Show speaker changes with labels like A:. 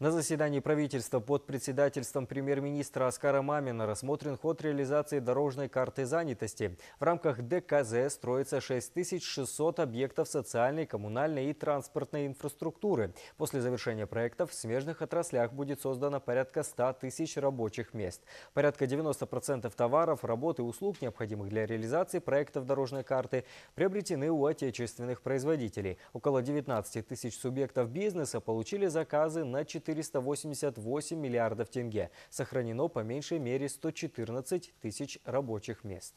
A: На заседании правительства под председательством премьер-министра Оскара Мамина рассмотрен ход реализации дорожной карты занятости. В рамках ДКЗ строится 6600 объектов социальной, коммунальной и транспортной инфраструктуры. После завершения проектов в смежных отраслях будет создано порядка 100 тысяч рабочих мест. Порядка 90% товаров, работ и услуг, необходимых для реализации проектов дорожной карты, приобретены у отечественных производителей. Около 19 тысяч субъектов бизнеса получили заказы на 4 488 миллиардов тенге. Сохранено по меньшей мере 114 тысяч рабочих мест.